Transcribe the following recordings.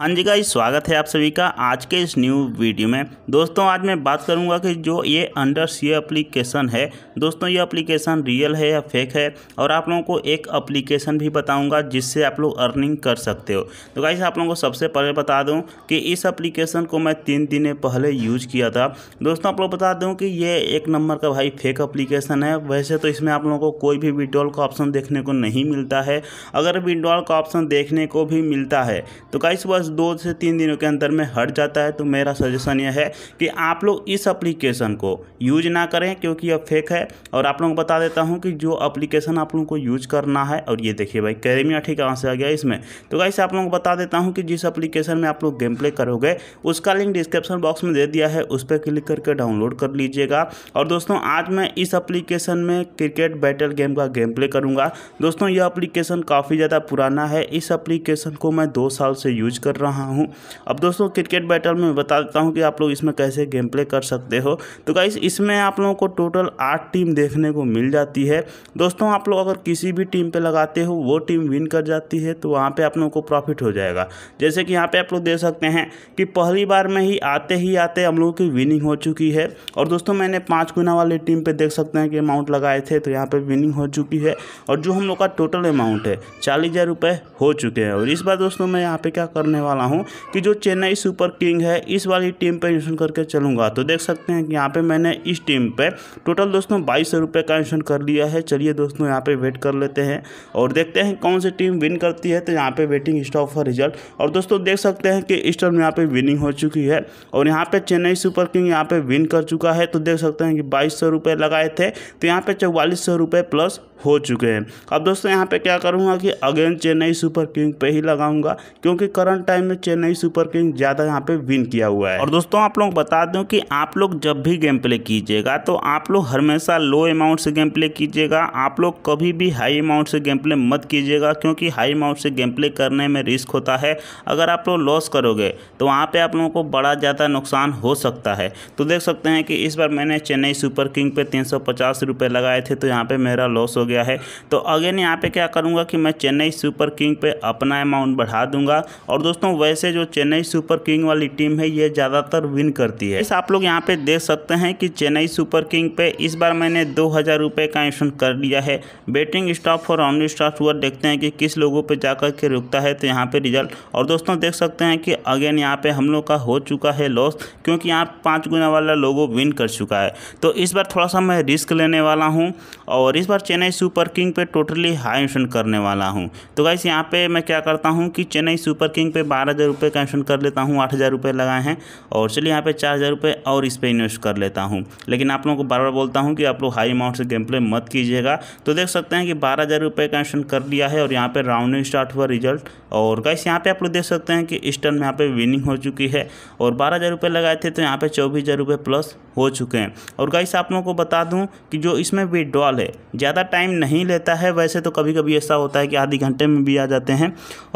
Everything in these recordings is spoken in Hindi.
हाँ जी का स्वागत है आप सभी का आज के इस न्यू वीडियो में दोस्तों आज मैं बात करूंगा कि जो ये अंडर सी एप्लीकेशन है दोस्तों ये एप्लीकेशन रियल है या फेक है और आप लोगों को एक एप्लीकेशन भी बताऊंगा जिससे आप लोग अर्निंग कर सकते हो तो गाइस आप लोगों को सबसे पहले बता दूं कि इस अप्लीकेशन को मैं तीन दिन पहले यूज किया था दोस्तों आप लोग बता दूँ कि ये एक नंबर का भाई फेक अप्लीकेशन है वैसे तो इसमें आप लोगों को कोई भी विड्रॉल का ऑप्शन देखने को नहीं मिलता है अगर विड्रॉल का ऑप्शन देखने को भी मिलता है तो गाइस बस दो से तीन दिनों के अंदर में हट जाता है तो मेरा सजेशन यह है कि आप लोग इस अप्लीकेशन को यूज ना करें क्योंकि यह फेक है और आप लोगों को बता देता हूँ कि जो अप्लीकेशन आप लोगों को यूज करना है और ये देखिए भाई कैरेमिया ठीक कहाँ से आ गया इसमें तो वैसे आप लोगों को बता देता हूँ कि जिस अप्लीकेशन में आप लोग गेम प्ले करोगे उसका लिंक डिस्क्रिप्शन बॉक्स में दे दिया है उस पर क्लिक करके डाउनलोड कर लीजिएगा और दोस्तों आज मैं इस एप्लीकेशन में क्रिकेट बैटल गेम का गेम प्ले करूँगा दोस्तों यह अप्लीकेशन काफ़ी ज़्यादा पुराना है इस अप्लीकेशन को मैं दो साल से यूज कर रहा हूँ अब दोस्तों क्रिकेट बैटल में बता देता हूँ कि आप लोग इसमें कैसे गेम प्ले कर सकते हो तो गाइस इसमें आप लोगों को टोटल आठ टीम देखने को मिल जाती है दोस्तों आप लोग अगर किसी भी टीम पर लगाते हो वो टीम विन कर जाती है तो वहाँ पर आप लोगों को प्रॉफिट हो जाएगा जैसे कि यहाँ पर आप लोग देख सकते हैं कि पहली बार में ही आते ही आते हम लोगों की विनिंग हो चुकी है और दोस्तों मैंने पाँच गुना वाले टीम पर देख सकते हैं कि अमाउंट लगाए थे तो यहाँ पर विनिंग हो चुकी है और जो हम लोग का टोटल अमाउंट है चालीस हज़ार रुपये हो चुके हैं और इस बार दोस्तों मैं यहाँ पे क्या करने करने वाला हूँ कि जो चेन्नई सुपर किंग है इस वाली टीम पर इंशन करके चलूँगा तो देख सकते हैं कि यहाँ पर मैंने इस टीम पर टोटल दोस्तों बाईस का इंशन कर लिया है चलिए दोस्तों यहाँ पर वेट कर लेते हैं और देखते हैं कौन सी टीम विन करती है तो यहाँ पर वेटिंग स्टॉप फॉर रिजल्ट और दोस्तों देख सकते हैं कि इस टर्म यहाँ पर विनिंग हो चुकी है और यहाँ पर चेन्नई सुपर किंग यहाँ पर विन कर चुका है तो देख सकते हैं कि बाईस सौ लगाए थे तो यहाँ पर चौवालीस सौ प्लस हो चुके हैं अब दोस्तों यहाँ पे क्या करूँगा कि अगेन चेन्नई सुपर किंग पे ही लगाऊंगा क्योंकि करंट टाइम में चेन्नई सुपर किंग ज़्यादा यहाँ पे विन किया हुआ है और दोस्तों आप लोग बता दो कि आप लोग जब भी गेम प्ले कीजिएगा तो आप लोग हमेशा लो अमाउंट से गेम प्ले कीजिएगा आप लोग कभी भी हाई अमाउंट से गेम प्ले मत कीजिएगा क्योंकि हाई अमाउंट से गेम प्ले करने में रिस्क होता है अगर आप लोग लॉस करोगे तो वहाँ पर आप लोगों को बड़ा ज़्यादा नुकसान हो सकता है तो देख सकते हैं कि इस बार मैंने चेन्नई सुपर किंग पे तीन सौ पचास लगाए थे तो यहाँ पे मेरा लॉस हो गया है तो अगेन यहाँ पे क्या करूँगा कि मैं चेन्नई सुपर किंग पे अपना अमाउंट बढ़ा दूंगा और दोस्तों दोस्तों वैसे जो चेन्नई सुपर किंग वाली टीम है ये ज़्यादातर विन करती है इस आप लोग यहाँ पे देख सकते हैं कि चेन्नई सुपर किंग पे इस बार मैंने दो हज़ार रुपये का इंशन कर लिया है बेटिंग स्टॉप और ऑमली स्टॉप हुआ देखते हैं कि किस लोगों पर जाकर के रुकता है तो यहाँ पर रिजल्ट और दोस्तों देख सकते हैं कि अगेन यहाँ पे हम लोग का हो चुका है लॉस क्योंकि यहाँ पाँच गुना वाला लोगो विन कर चुका है तो इस बार थोड़ा सा मैं रिस्क लेने वाला हूँ और इस बार चेन्नई सुपर किंग पर टोटली हाई इंशन करने वाला हूँ तो गाइस यहाँ पे मैं क्या करता हूँ कि चेन्नई सुपर किंग पे बारह हज़ार रुपये का इन्वेस्टमेंट कर लेता हूँ आठ हज़ार रुपये लगाए हैं और चलिए यहाँ पे चार हज़ार रुपये और इस पर इन्वेस्ट कर लेता हूँ लेकिन आप लोगों को बार बार बोलता हूँ कि आप लोग हाई अमाउंट से गेम प्ले मत कीजिएगा तो देख सकते हैं कि बारह हज़ार रुपये का इन्वेस्टमेंट कर लिया है और यहाँ पर राउंडिंग स्टार्ट हुआ रिजल्ट और कैसे यहाँ पर आप लोग देख सकते हैं कि इस टर्न में यहाँ पर विनिंग हो चुकी है और बारह हज़ार रुपये लगाए थे तो यहाँ पर चौबीस हज़ार रुपये प्लस हो चुके हैं और गाइस आप लोगों को बता दूं कि जो इसमें विड्रॉल है ज़्यादा टाइम नहीं लेता है वैसे तो कभी कभी ऐसा होता है कि आधे घंटे में भी आ जाते हैं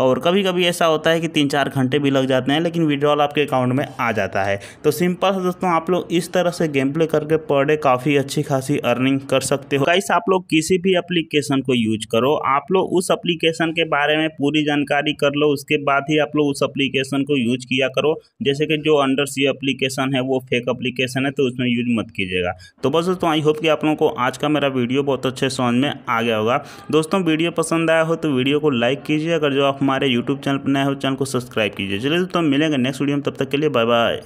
और कभी कभी ऐसा होता है कि तीन चार घंटे भी लग जाते हैं लेकिन विड्रॉल आपके अकाउंट में आ जाता है तो सिंपल से दोस्तों आप लोग इस तरह से गेम प्ले करके पर डे काफ़ी अच्छी खासी अर्निंग कर सकते हो गाइस आप लोग किसी भी अप्लीकेशन को यूज करो आप लोग उस अप्लीकेशन के बारे में पूरी जानकारी कर लो उसके बाद ही आप लोग उस अप्लीकेशन को यूज किया करो जैसे कि जो अंडर सी अप्लीकेशन है वो फेक अप्लीकेशन है तो उसमें यूज मत कीजिएगा तो बस दोस्तों आई होप कि आप लोगों को आज का मेरा वीडियो बहुत अच्छे समझ में आ गया होगा दोस्तों वीडियो पसंद आया हो तो वीडियो को लाइक कीजिए अगर जो आप हमारे यूट्यूब चैनल पर नए हो चैनल को सब्सक्राइब कीजिए चलिए दोस्तों मिलेंगे नेक्स्ट वीडियो में तब तक के लिए बाय बाय